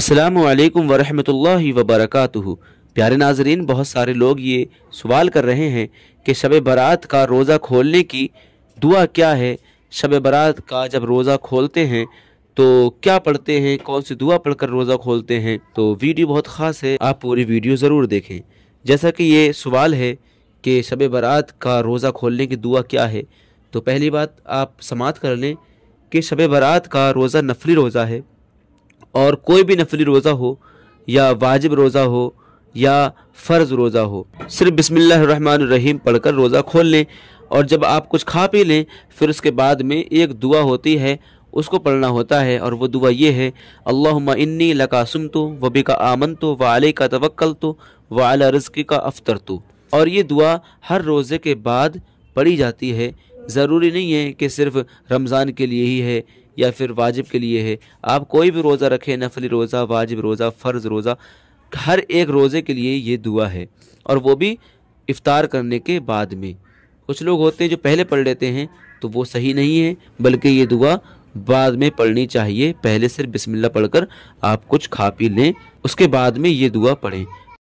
असलकम वालेकुम वरहमतुल्लाहि वबरकातुहु प्यारे नाजरीन बहुत सारे लोग ये सवाल कर रहे हैं कि शब बारात का रोज़ा खोलने की दुआ क्या है शब बारात का जब रोज़ा खोलते हैं तो क्या पढ़ते हैं कौन सी दुआ पढ़कर रोज़ा खोलते हैं तो वीडियो बहुत ख़ास है आप पूरी वीडियो ज़रूर देखें जैसा कि ये सवाल है कि शब बारात का रोज़ा खोलने की दुआ क्या है तो पहली बात आप समात कर लें कि शब बारात का रोज़ा नफली रोज़ा है और कोई भी नफली रोज़ा हो या वाजिब रोज़ा हो या फ़र्ज रोज़ा हो सिर्फ बिसमीम पढ़कर रोज़ा खोल लें और जब आप कुछ खा पी लें फिर उसके बाद में एक दुआ होती है उसको पढ़ना होता है और वो दुआ ये है अल्लाहुम्मा इन्नी लका तो वबी का आमन तो वाले का तवक्ल तो वाला रज़की का अफ्तर तो और ये दुआ हर रोज़े के बाद पढ़ी जाती है ज़रूरी नहीं है कि सिर्फ रमज़ान के लिए ही है या फिर वाजिब के लिए है आप कोई भी रोज़ा रखें नफली रोज़ा वाजिब रोज़ा फ़र्ज़ रोज़ा हर एक रोज़े के लिए ये दुआ है और वो भी इफ़ार करने के बाद में कुछ लोग होते हैं जो पहले पढ़ लेते हैं तो वो सही नहीं है बल्कि ये दुआ बाद में पढ़नी चाहिए पहले सिर्फ बिस्मिल्लाह पढ़कर आप कुछ खा पी लें उसके बाद में ये दुआ पढ़ें